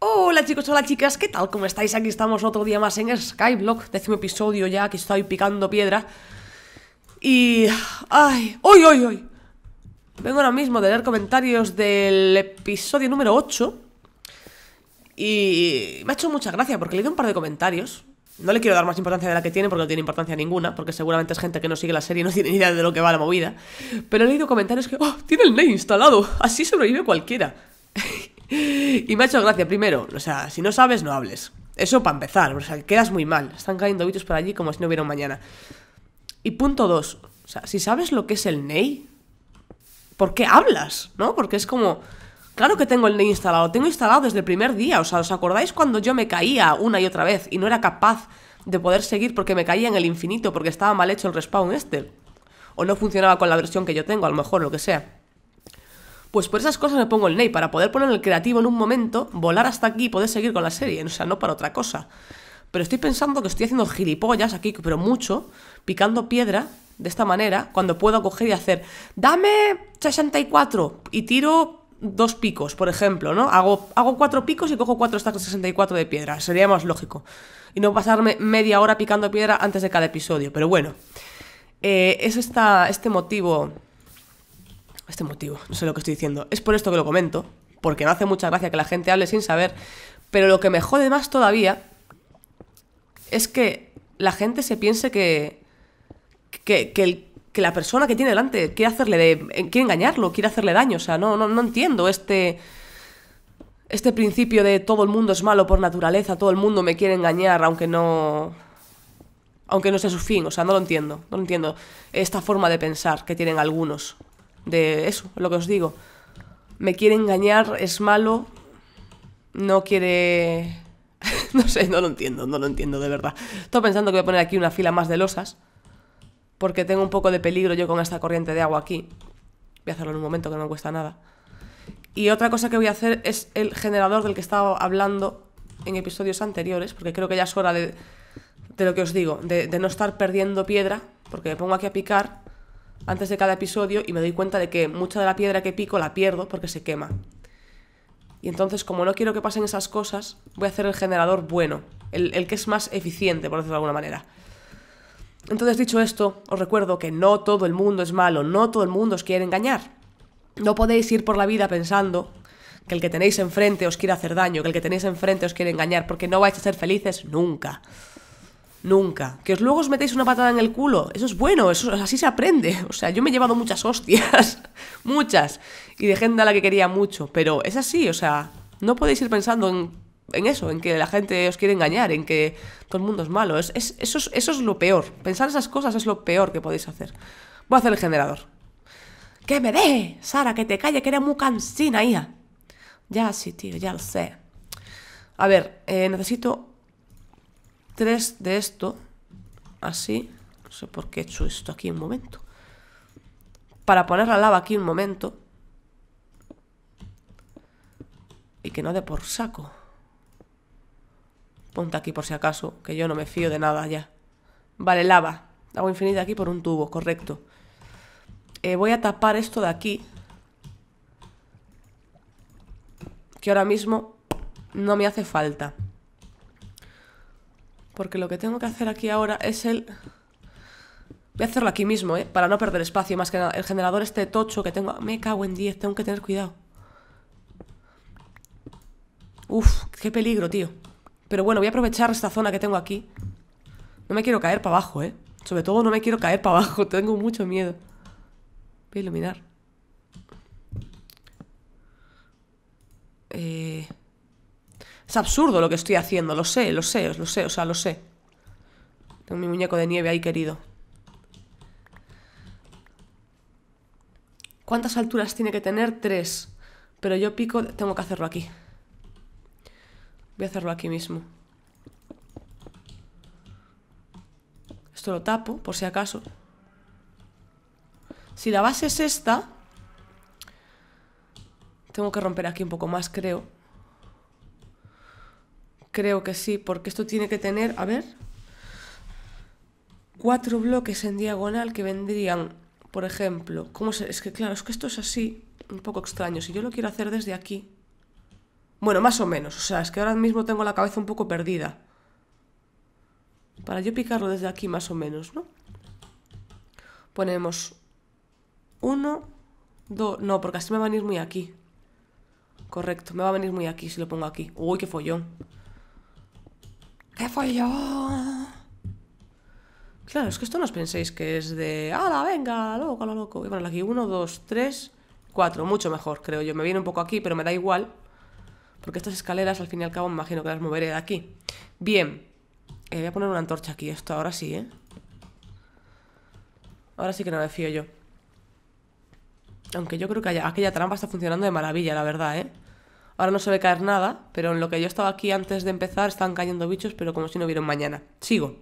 Hola chicos, hola chicas, ¿qué tal? ¿Cómo estáis? Aquí estamos otro día más en Skyblock, décimo episodio ya, que estoy picando piedra. Y... ¡Ay! ¡Uy, uy, uy! Vengo ahora mismo de leer comentarios del episodio número 8. Y... Me ha hecho mucha gracia porque leí un par de comentarios. No le quiero dar más importancia de la que tiene porque no tiene importancia ninguna, porque seguramente es gente que no sigue la serie y no tiene ni idea de lo que va la movida. Pero he leído comentarios que... ¡Oh! Tiene el Ney instalado. Así sobrevive cualquiera y me ha hecho gracia, primero, o sea, si no sabes, no hables. Eso para empezar, o sea, quedas muy mal. Están cayendo bichos por allí como si no hubiera mañana. Y punto dos, o sea, si sabes lo que es el Ney, ¿por qué hablas? ¿No? Porque es como... Claro que tengo el Ney instalado, tengo instalado desde el primer día, o sea, ¿os acordáis cuando yo me caía una y otra vez y no era capaz de poder seguir porque me caía en el infinito, porque estaba mal hecho el respawn este? O no funcionaba con la versión que yo tengo, a lo mejor, lo que sea. Pues por esas cosas me pongo el Ney, para poder poner el creativo en un momento, volar hasta aquí y poder seguir con la serie, o sea, no para otra cosa. Pero estoy pensando que estoy haciendo gilipollas aquí, pero mucho, picando piedra de esta manera, cuando puedo coger y hacer, dame 64 y tiro dos picos, por ejemplo, ¿no? Hago, hago cuatro picos y cojo cuatro stacks de 64 de piedra, sería más lógico. Y no pasarme media hora picando piedra antes de cada episodio, pero bueno. Eh, es este motivo este motivo, no sé lo que estoy diciendo. Es por esto que lo comento, porque no hace mucha gracia que la gente hable sin saber, pero lo que me jode más todavía es que la gente se piense que, que, que, la persona que tiene delante quiere hacerle eh, quiere engañarlo, quiere hacerle daño, o sea, no, no, no entiendo este este principio de todo el mundo es malo por naturaleza, todo el mundo me quiere engañar, aunque no. aunque no sea su fin, o sea, no lo entiendo, no lo entiendo. Esta forma de pensar que tienen algunos de eso, lo que os digo. Me quiere engañar, es malo, no quiere... no sé, no lo entiendo, no lo entiendo de verdad. Estoy pensando que voy a poner aquí una fila más de losas, porque tengo un poco de peligro yo con esta corriente de agua aquí. Voy a hacerlo en un momento que no me cuesta nada. Y otra cosa que voy a hacer es el generador del que estaba hablando en episodios anteriores, porque creo que ya es hora de, de lo que os digo, de, de no estar perdiendo piedra, porque me pongo aquí a picar antes de cada episodio y me doy cuenta de que mucha de la piedra que pico la pierdo porque se quema. Y entonces, como no quiero que pasen esas cosas, voy a hacer el generador bueno, el, que es más eficiente, por decirlo de alguna manera. Entonces, dicho esto, os recuerdo que no todo el mundo es malo, no todo el mundo os quiere engañar. No podéis ir por la vida pensando que el que tenéis enfrente os quiere hacer daño, que el que tenéis enfrente os quiere engañar, porque no vais a ser felices nunca. Nunca. Que os luego os metéis una patada en el culo. Eso es bueno, eso, así se aprende. O sea, yo me he llevado muchas hostias. muchas. Y de gente a la que quería mucho. Pero es así, o sea, no podéis ir pensando en, eso, en que la gente os quiere engañar, en que todo el mundo es malo. Es, eso, es, es lo peor. Pensar esas cosas es lo peor que podéis hacer. Voy a hacer el generador. ¡Que me dé! Sara, que te calle, que era muy cansina, hija. Ya sí, tío, ya lo sé. A ver, eh, necesito tres de esto, así, no sé por qué he hecho esto aquí un momento, para poner la lava aquí un momento y que no dé por saco. Ponte aquí por si acaso, que yo no me fío de nada ya. Vale, lava. Agua infinita aquí por un tubo, correcto. Eh, voy a tapar esto de aquí. Que ahora mismo no me hace falta. Porque lo que tengo que hacer aquí ahora es el... Voy a hacerlo aquí mismo, ¿eh? Para no perder espacio, más que nada. El generador este tocho que tengo... Me cago en 10, tengo que tener cuidado. Uf, qué peligro, tío. Pero bueno, voy a aprovechar esta zona que tengo aquí. No me quiero caer para abajo, ¿eh? Sobre todo no me quiero caer para abajo, tengo mucho miedo. Voy a iluminar. Eh, es absurdo lo que estoy haciendo, lo sé, lo sé, lo sé, o sea, lo sé. Tengo mi muñeco de nieve ahí, querido. ¿Cuántas alturas tiene que tener? Tres. Pero yo pico... Tengo que hacerlo aquí. Voy a hacerlo aquí mismo. Esto lo tapo, por si acaso. Si la base es esta... Tengo que romper aquí un poco más, creo. Creo que sí, porque esto tiene que tener, a ver, cuatro bloques en diagonal que vendrían, por ejemplo, ¿cómo es que claro, es que esto es así, un poco extraño. Si yo lo quiero hacer desde aquí, bueno, más o menos, o sea, es que ahora mismo tengo la cabeza un poco perdida. Para yo picarlo desde aquí, más o menos, ¿no? Ponemos uno, dos, no, porque así me va a venir muy aquí. Correcto, me va a venir muy aquí si lo pongo aquí. Uy, qué follón. ¿Qué fue yo? Claro, es que esto no os penséis que es de. ¡Hala, venga! ¡Loco, lo loco! Y bueno, aquí Uno, dos, tres, cuatro. Mucho mejor, creo yo. Me viene un poco aquí, pero me da igual. Porque estas escaleras, al fin y al cabo, me imagino que las moveré de aquí. Bien. Eh, voy a poner una antorcha aquí. Esto ahora sí, ¿eh? Ahora sí que no me fío yo. Aunque yo creo que aquella trampa está funcionando de maravilla, la verdad, ¿eh? Ahora no se ve caer nada, pero en lo que yo estaba aquí antes de empezar están cayendo bichos, pero como si no hubiera mañana. Sigo.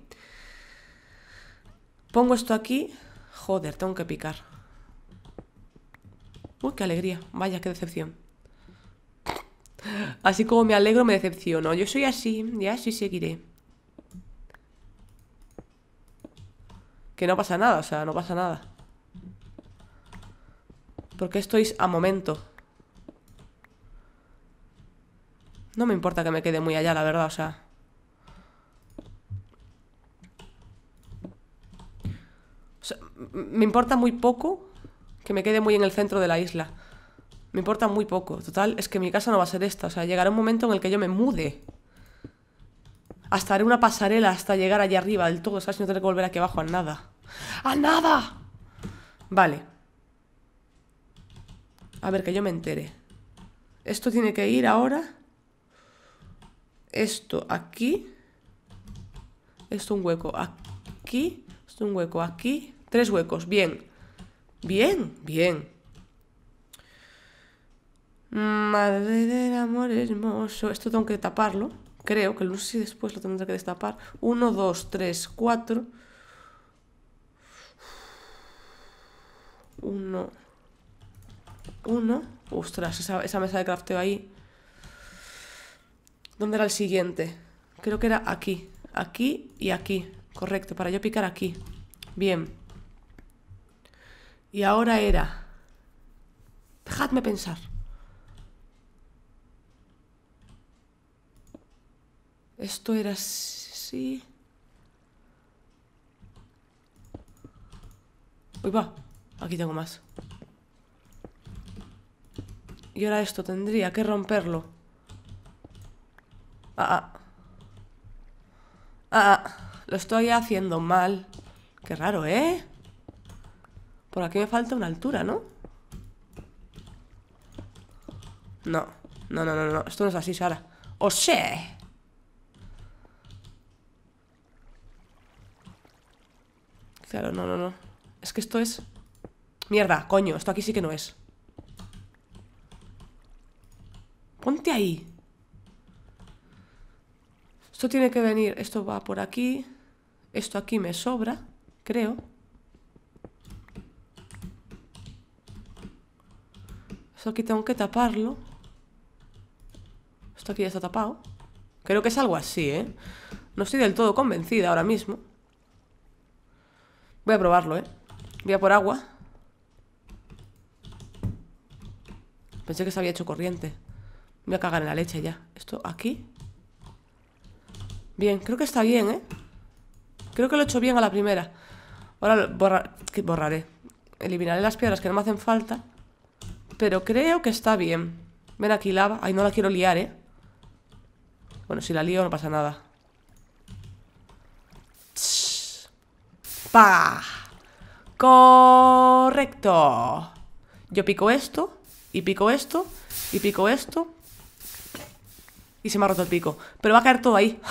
Pongo esto aquí. Joder, tengo que picar. Uy, qué alegría. Vaya, qué decepción. Así como me alegro, me decepciono. Yo soy así, y así seguiré. Que no pasa nada, o sea, no pasa nada. Porque estoy a momento. No me importa que me quede muy allá, la verdad, o sea... me importa muy poco que me quede muy en el centro de la isla. Me importa muy poco. Total, es que mi casa no va a ser esta. O sea, llegará un momento en el que yo me mude. Hasta haré una pasarela hasta llegar allá arriba del todo, Si No tener que volver aquí abajo a nada. ¡A nada! Vale. A ver, que yo me entere. Esto tiene que ir ahora esto aquí, esto un hueco aquí, esto un hueco aquí, tres huecos, bien, bien, bien. Madre del amor hermoso, esto tengo que taparlo, creo, que Lucy después lo tendré que destapar. Uno, dos, tres, cuatro. Uno, uno. Ostras, esa, esa mesa de crafteo ahí ¿Dónde era el siguiente? Creo que era aquí. Aquí y aquí. Correcto, para yo picar aquí. Bien. Y ahora era... Dejadme pensar. Esto era así... Uy, va. Aquí tengo más. Y ahora esto tendría que romperlo. Ah ah. ah, ah. lo estoy haciendo mal. Qué raro, ¿eh? Por aquí me falta una altura, ¿no? No, no, no, no, no. Esto no es así, Sara. ¡O ¡Oh, sea! Claro, no, no, no. Es que esto es... Mierda, coño, esto aquí sí que no es. Ponte ahí. Esto tiene que venir, esto va por aquí, esto aquí me sobra, creo. Esto aquí tengo que taparlo. Esto aquí ya está tapado. Creo que es algo así, ¿eh? No estoy del todo convencida ahora mismo. Voy a probarlo, ¿eh? Voy a por agua. Pensé que se había hecho corriente. voy a cagar en la leche ya. Esto aquí Bien, creo que está bien, ¿eh? Creo que lo he hecho bien a la primera. Ahora borraré. Eliminaré las piedras que no me hacen falta. Pero creo que está bien. Ven aquí, lava. Ay, no la quiero liar, ¿eh? Bueno, si la lío no pasa nada. ¡Pah! ¡Correcto! Yo pico esto, y pico esto, y pico esto. Y se me ha roto el pico. Pero va a caer todo ahí.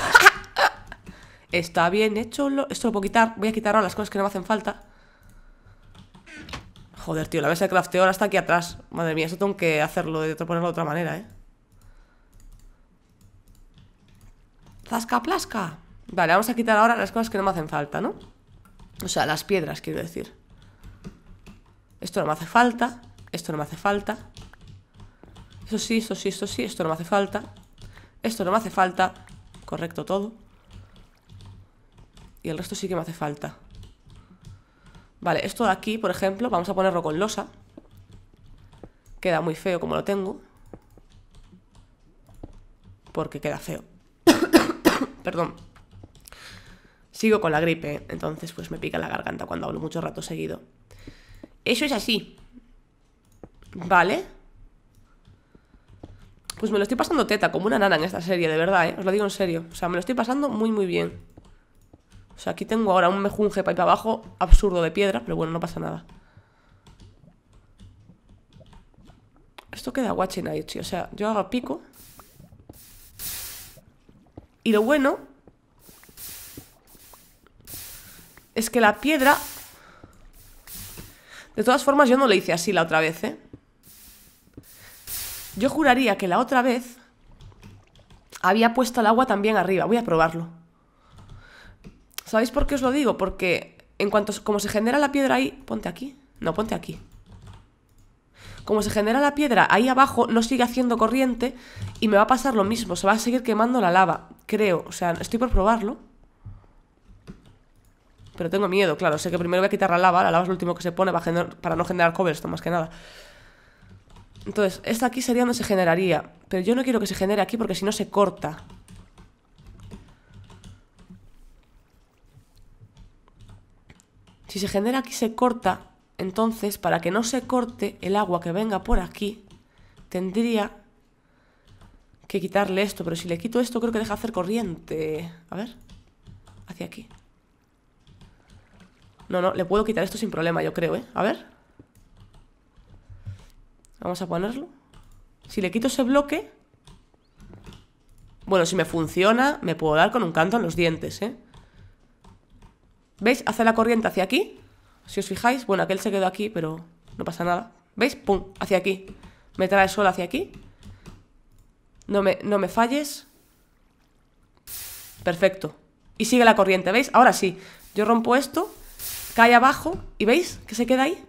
Está bien hecho. Esto lo puedo quitar. Voy a quitar ahora las cosas que no me hacen falta. Joder, tío, la mesa de crafteo ahora está aquí atrás. Madre mía, eso tengo que hacerlo de ponerlo de otra manera, ¿eh? ¡Zasca plasca! Vale, vamos a quitar ahora las cosas que no me hacen falta, ¿no? O sea, las piedras, quiero decir. Esto no me hace falta. Esto no me hace falta. Eso sí, esto sí, esto sí, esto no me hace falta. Esto no me hace falta. Correcto todo y el resto sí que me hace falta. Vale, esto de aquí, por ejemplo, vamos a ponerlo con losa. Queda muy feo como lo tengo. Porque queda feo. Perdón. Sigo con la gripe, ¿eh? entonces pues me pica la garganta cuando hablo mucho rato seguido. Eso es así. ¿Vale? Pues me lo estoy pasando teta, como una nana en esta serie, de verdad, ¿eh? Os lo digo en serio. O sea, me lo estoy pasando muy, muy bien. O sea, aquí tengo ahora un mejunje para ir para abajo Absurdo de piedra, pero bueno, no pasa nada Esto queda guache O sea, yo hago pico Y lo bueno Es que la piedra De todas formas, yo no le hice así la otra vez, ¿eh? Yo juraría que la otra vez Había puesto el agua también arriba Voy a probarlo ¿Sabéis por qué os lo digo? Porque en cuanto como se genera la piedra ahí, ponte aquí. No, ponte aquí. Como se genera la piedra ahí abajo, no sigue haciendo corriente y me va a pasar lo mismo. Se va a seguir quemando la lava, creo. O sea, estoy por probarlo. Pero tengo miedo, claro. Sé que primero voy a quitar la lava. La lava es lo último que se pone para, no generar Esto más que nada. Entonces, esta aquí sería donde se generaría. Pero yo no quiero que se genere aquí porque si no se corta. Si se genera aquí, se corta. Entonces, para que no se corte el agua que venga por aquí, tendría que quitarle esto. Pero si le quito esto, creo que deja hacer corriente. A ver. Hacia aquí. No, no, le puedo quitar esto sin problema, yo creo, ¿eh? A ver. Vamos a ponerlo. Si le quito ese bloque... Bueno, si me funciona, me puedo dar con un canto en los dientes, ¿eh? ¿Veis? Hace la corriente hacia aquí. Si os fijáis, bueno, aquel se quedó aquí, pero no pasa nada. ¿Veis? ¡Pum! Hacia aquí. Me trae el hacia aquí. No me, no me falles. Perfecto. Y sigue la corriente, ¿veis? Ahora sí. Yo rompo esto, cae abajo y ¿veis? Que se queda ahí.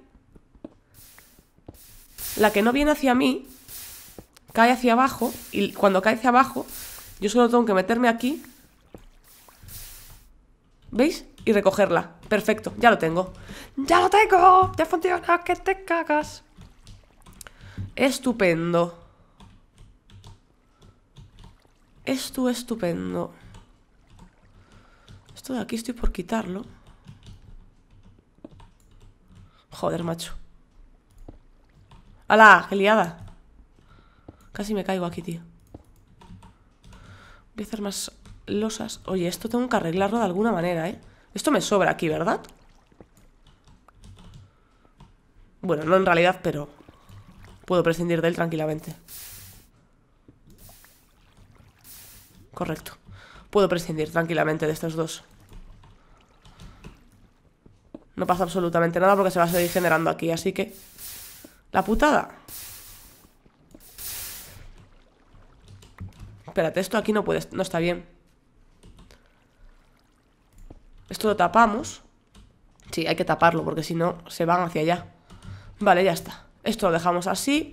La que no viene hacia mí, cae hacia abajo y cuando cae hacia abajo, yo solo tengo que meterme aquí ¿Veis? Y recogerla. Perfecto, ya lo tengo. ¡Ya lo tengo! ¡Ya funciona! ¡Que te cagas! Estupendo. Esto estupendo. Esto de aquí estoy por quitarlo. Joder, macho. ¡Hala! ¡Qué liada! Casi me caigo aquí, tío. Voy a hacer más losas. Oye, esto tengo que arreglarlo de alguna manera, ¿eh? Esto me sobra aquí, ¿verdad? Bueno, no en realidad, pero puedo prescindir de él tranquilamente. Correcto. Puedo prescindir tranquilamente de estos dos. No pasa absolutamente nada porque se va a seguir generando aquí, así que... La putada. Espérate, esto aquí no puede... No está bien. Esto lo tapamos. Sí, hay que taparlo porque si no se van hacia allá. Vale, ya está. Esto lo dejamos así.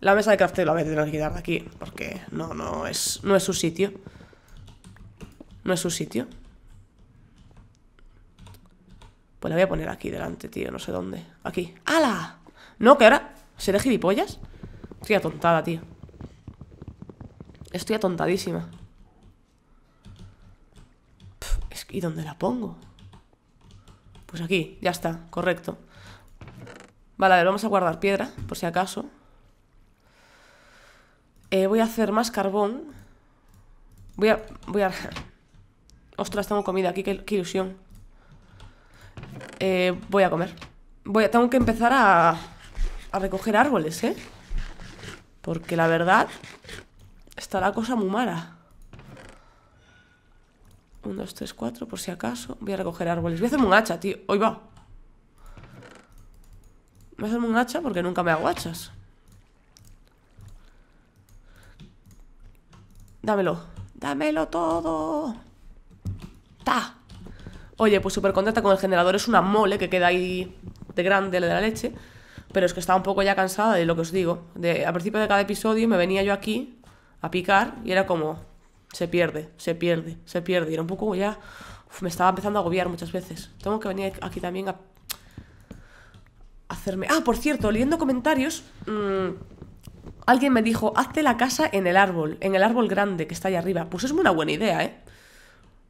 La mesa de crafteo la voy a tener que quitar de aquí porque no, no es, no es su sitio. No es su sitio. Pues la voy a poner aquí delante, tío, no sé dónde. Aquí. ¡Hala! No, que ahora seré gilipollas. Estoy atontada, tío. Estoy atontadísima. ¿Y dónde la pongo? Pues aquí, ya está, correcto. Vale, a ver, vamos a guardar piedra, por si acaso. Eh, voy a hacer más carbón. Voy a... Voy a... Ostras, tengo comida aquí, qué, ilusión. Eh, voy a comer. Voy a, tengo que empezar a, a recoger árboles, ¿eh? Porque la verdad está la cosa muy mala. 1, 2, 3, 4, por si acaso Voy a recoger árboles, voy a hacerme un hacha, tío Hoy va Voy a hacerme un hacha porque nunca me hago hachas Dámelo Dámelo todo Ta Oye, pues súper contenta con el generador Es una mole que queda ahí de grande de la leche Pero es que estaba un poco ya cansada de lo que os digo de, Al principio de cada episodio me venía yo aquí A picar y era como se pierde, se pierde, se pierde. Y era un poco ya. me estaba empezando a agobiar muchas veces. Tengo que venir aquí también a. Hacerme. Ah, por cierto, leyendo comentarios. Mm, alguien me dijo, hazte la casa en el árbol, en el árbol grande que está ahí arriba. Pues es una buena idea, ¿eh?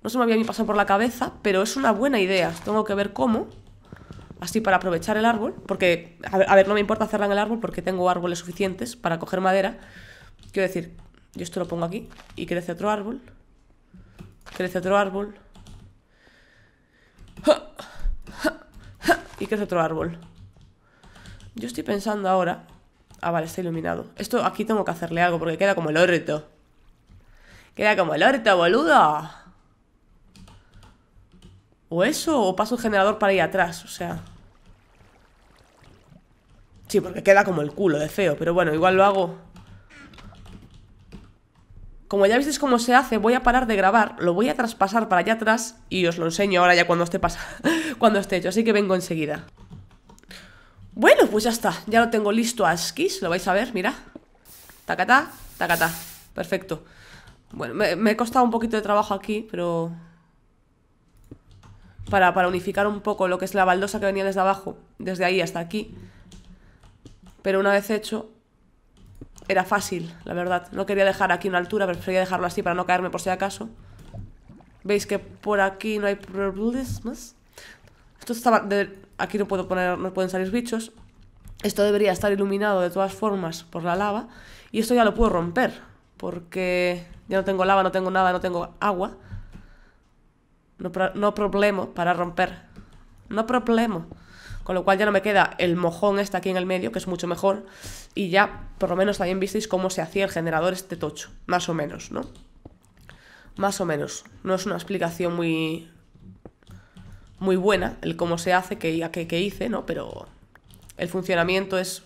No se me había ni pasado por la cabeza, pero es una buena idea. Tengo que ver cómo, así para aprovechar el árbol, porque, a ver, a ver no me importa hacerla en el árbol porque tengo árboles suficientes para coger madera. Quiero decir, yo esto lo pongo aquí y crece otro árbol. Crece otro árbol. Y crece otro árbol. Yo estoy pensando ahora... Ah, vale, está iluminado. Esto aquí tengo que hacerle algo porque queda como el orto. Queda como el orto, boludo. O eso, o paso el generador para ir atrás, o sea... Sí, porque queda como el culo de feo, pero bueno, igual lo hago como ya visteis cómo se hace, voy a parar de grabar, lo voy a traspasar para allá atrás y os lo enseño ahora ya cuando esté, cuando esté hecho, así que vengo enseguida. Bueno, pues ya está, ya lo tengo listo a esquís, lo vais a ver, mira. Tacatá, tacatá, perfecto. Bueno, me, he costado un poquito de trabajo aquí, pero... Para, para unificar un poco lo que es la baldosa que venía desde abajo, desde ahí hasta aquí. Pero una vez hecho, era fácil, la verdad. No quería dejar aquí una altura, prefería dejarlo así para no caerme por si acaso. Veis que por aquí no hay problemas. Esto estaba Aquí no puedo poner, no pueden salir bichos. Esto debería estar iluminado de todas formas por la lava. Y esto ya lo puedo romper. Porque ya no tengo lava, no tengo nada, no tengo agua. No, no problema para romper. No problema con lo cual ya no me queda el mojón este aquí en el medio, que es mucho mejor, y ya por lo menos también visteis cómo se hacía el generador este tocho, más o menos, ¿no? Más o menos, no es una explicación muy muy buena el cómo se hace, que, que, que hice, ¿no? Pero el funcionamiento es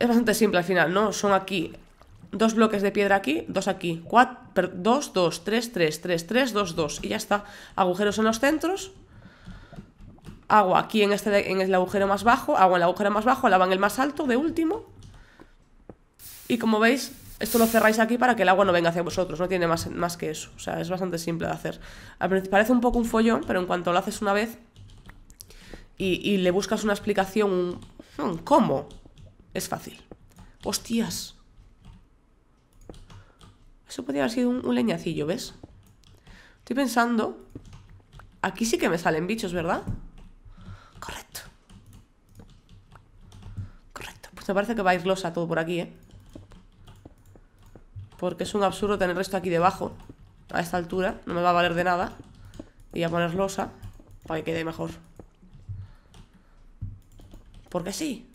es bastante simple al final, ¿no? Son aquí dos bloques de piedra aquí, dos aquí, Dos, dos, tres, tres, tres, tres, dos, dos. y ya está. Agujeros en los centros agua aquí en, este, en el agujero más bajo, agua en el agujero más bajo, lava en el más alto, de último. Y como veis, esto lo cerráis aquí para que el agua no venga hacia vosotros, no tiene más, más que eso. O sea, es bastante simple de hacer. Parece un poco un follón, pero en cuanto lo haces una vez y, le buscas una explicación, ¿cómo? Es fácil. ¡Hostias! Eso podría haber sido un leñacillo, ¿ves? Estoy pensando... Aquí sí que me salen bichos, ¿verdad? Me pues parece que va a ir losa todo por aquí, ¿eh? Porque es un absurdo tener esto aquí debajo A esta altura, no me va a valer de nada Y a poner losa Para que quede mejor Porque sí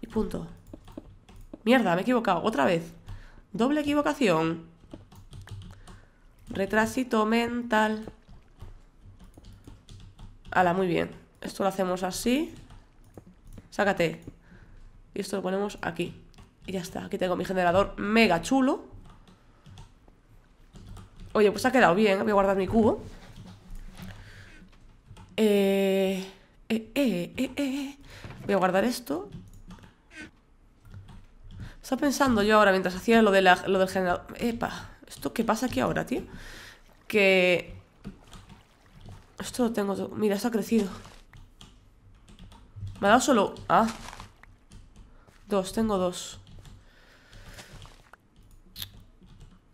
Y punto Mierda, me he equivocado, otra vez Doble equivocación Retrasito mental Ala, muy bien Esto lo hacemos así Sácate y esto lo ponemos aquí. Y ya está, aquí tengo mi generador mega chulo. Oye, pues ha quedado bien, voy a guardar mi cubo. Eh, eh, eh, voy a guardar esto. Estaba pensando yo ahora, mientras hacía lo, de lo del generador... Epa, ¿esto qué pasa aquí ahora, tío? Que... Esto lo tengo... Mira, esto ha crecido. Me ha dado solo... Ah, Dos, tengo dos.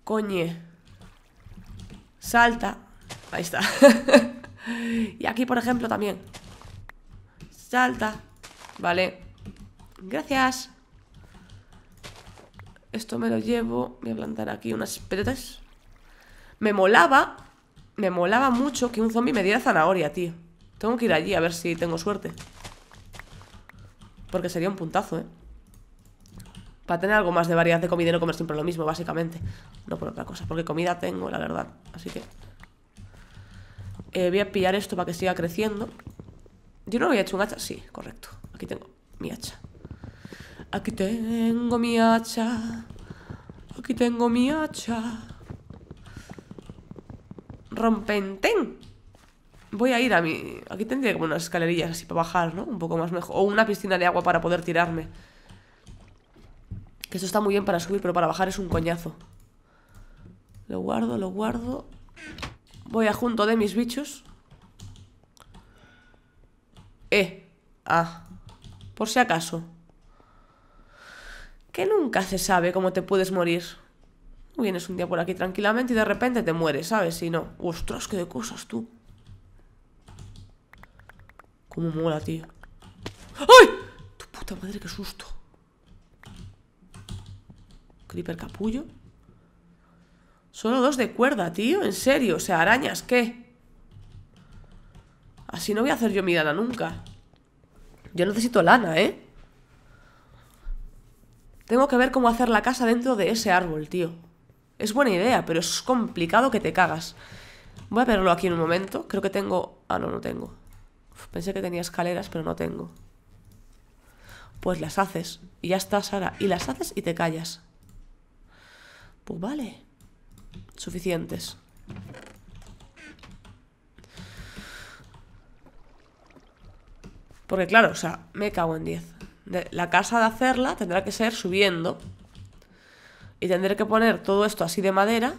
Coñe. Salta. Ahí está. y aquí, por ejemplo, también. Salta. Vale. Gracias. Esto me lo llevo. Voy a plantar aquí unas pelotas. Me molaba. Me molaba mucho que un zombie me diera zanahoria, tío. Tengo que ir allí a ver si tengo suerte. Porque sería un puntazo, ¿eh? Para tener algo más de variedad de comida y no comer siempre lo mismo, básicamente. No por otra cosa, porque comida tengo, la verdad. Así que... Eh, voy a pillar esto para que siga creciendo. ¿Yo no había hecho un hacha? Sí, correcto. Aquí tengo mi hacha. Aquí tengo mi hacha. Aquí tengo mi hacha. Rompenten. Voy a ir a mi... Aquí tendría como unas escalerillas así para bajar, ¿no? Un poco más mejor. O una piscina de agua para poder tirarme esto está muy bien para subir, pero para bajar es un coñazo. Lo guardo, lo guardo. Voy a junto de mis bichos. Eh. Ah. Por si acaso. Que nunca se sabe cómo te puedes morir. Vienes un día por aquí tranquilamente y de repente te mueres, ¿sabes? Si no. Ostras, qué de cosas tú. Cómo mola, tío. ¡Ay! Tu puta madre, qué susto capullo. Solo dos de cuerda, tío. En serio, o sea, arañas, ¿qué? Así no voy a hacer yo mi lana nunca. Yo necesito lana, ¿eh? Tengo que ver cómo hacer la casa dentro de ese árbol, tío. Es buena idea, pero es complicado que te cagas. Voy a verlo aquí en un momento. Creo que tengo... Ah, no, no tengo. pensé que tenía escaleras, pero no tengo. Pues las haces. Y ya está, Sara. Y las haces y te callas. Pues vale. Suficientes. Porque claro, o sea, me cago en 10. La casa de hacerla tendrá que ser subiendo. Y tendré que poner todo esto así de madera.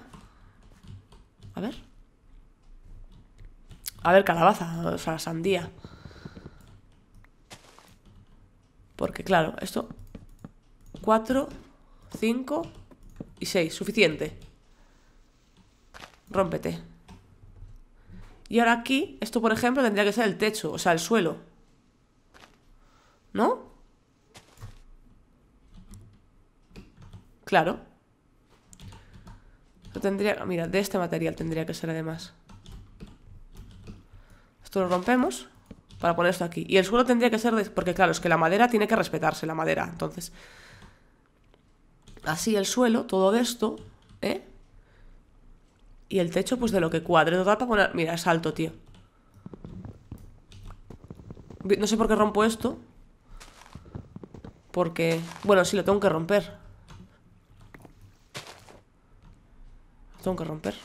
A ver. A ver, calabaza, o sea, sandía. Porque claro, esto... 4, 5 y 6, suficiente. Rómpete. Y ahora aquí, esto por ejemplo tendría que ser el techo, o sea, el suelo. ¿No? Claro. Esto tendría... Mira, de este material tendría que ser además. Esto lo rompemos para poner esto aquí. Y el suelo tendría que ser... De, porque claro, es que la madera tiene que respetarse, la madera. Entonces, así el suelo, todo de esto, ¿eh? Y el techo, pues de lo que cuadre. Total para poner... Mira, es alto, tío. No sé por qué rompo esto. Porque... Bueno, sí, lo tengo que romper. Lo tengo que romper.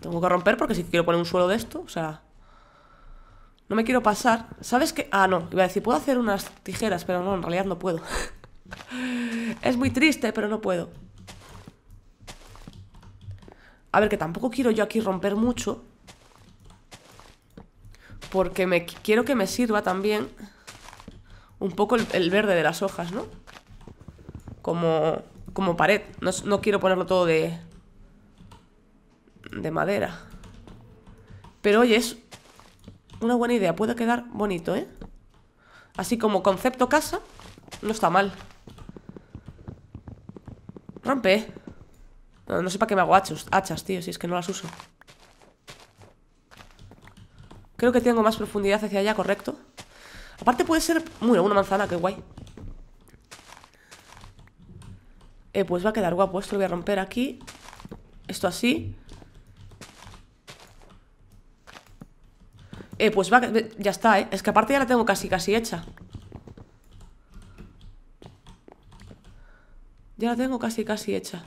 Tengo que romper porque si quiero poner un suelo de esto, o sea... No me quiero pasar. ¿Sabes qué? Ah, no. Iba a decir, puedo hacer unas tijeras, pero no, en realidad no puedo. es muy triste, pero no puedo. A ver, que tampoco quiero yo aquí romper mucho. Porque me quiero que me sirva también un poco el, verde de las hojas, ¿no? Como, como pared. No, no quiero ponerlo todo de, de madera. Pero oye, es una buena idea, puede quedar bonito, ¿eh? Así como concepto casa, no está mal. Rompe. ¿eh? No, sé para qué me hago hachas, tío, si es que no las uso. Creo que tengo más profundidad hacia allá, correcto. Aparte puede ser... Bueno, una manzana, qué guay. Eh, pues va a quedar guapo. Esto lo voy a romper aquí. Esto así. Eh, pues va, ya está, ¿eh? Es que aparte ya la tengo casi, casi hecha. Ya la tengo casi, casi hecha.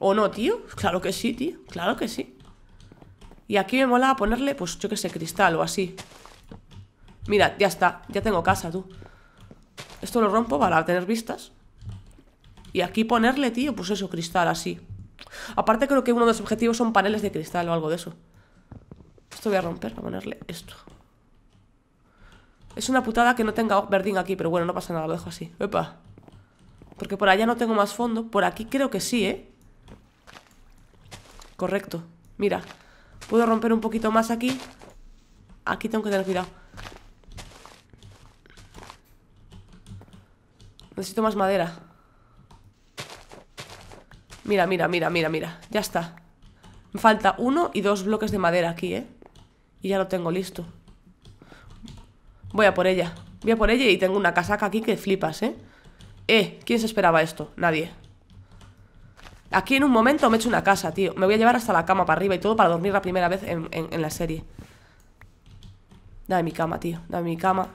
¿O no, tío? Claro que sí, tío. Claro que sí. Y aquí me mola ponerle, pues yo qué sé, cristal o así. Mira, ya está. Ya tengo casa, tú. Esto lo rompo para tener vistas. Y aquí ponerle, tío, pues eso, cristal así. Aparte creo que uno de los objetivos son paneles de cristal o algo de eso. Esto pues voy a romper, para ponerle esto Es una putada que no tenga verdín aquí Pero bueno, no pasa nada, lo dejo así Epa. Porque por allá no tengo más fondo Por aquí creo que sí, ¿eh? Correcto, mira Puedo romper un poquito más aquí Aquí tengo que tener cuidado Necesito más madera Mira, mira, mira, mira, mira Ya está Me falta uno y dos bloques de madera aquí, ¿eh? Y ya lo tengo listo. Voy a por ella. Voy a por ella y tengo una casaca aquí que flipas, ¿eh? Eh, ¿quién se esperaba esto? Nadie. Aquí en un momento me he hecho una casa, tío. Me voy a llevar hasta la cama para arriba y todo para dormir la primera vez en, la serie. Dame mi cama, tío. Dame mi cama.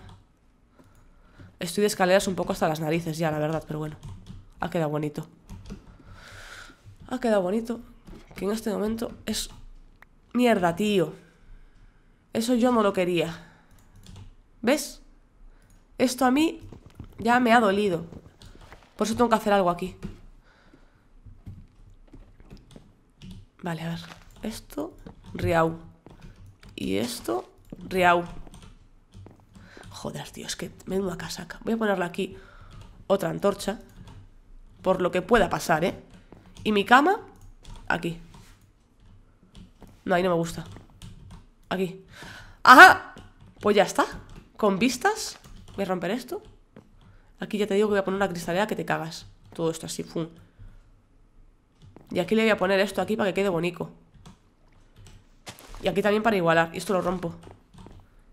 Estoy de escaleras un poco hasta las narices ya, la verdad, pero bueno. Ha quedado bonito. Ha quedado bonito. Que en este momento es... Mierda, tío. Eso yo no lo quería. ¿Ves? Esto a mí ya me ha dolido. Por eso tengo que hacer algo aquí. Vale, a ver. Esto, Riau. Y esto, Riau. Joder, tío, es que una casaca. Voy a ponerle aquí otra antorcha. Por lo que pueda pasar, ¿eh? Y mi cama, aquí. No, ahí no me gusta. Aquí ¡Ajá! Pues ya está Con vistas Voy a romper esto Aquí ya te digo que voy a poner una cristalera que te cagas Todo esto así, ¡fum! Y aquí le voy a poner esto aquí para que quede bonito Y aquí también para igualar Y esto lo rompo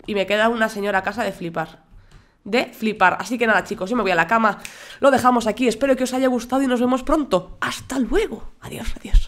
Y me queda una señora casa de flipar de flipar. Así que nada, chicos, yo me voy a la cama. Lo dejamos aquí. Espero que os haya gustado y nos vemos pronto. Hasta luego. Adiós, adiós.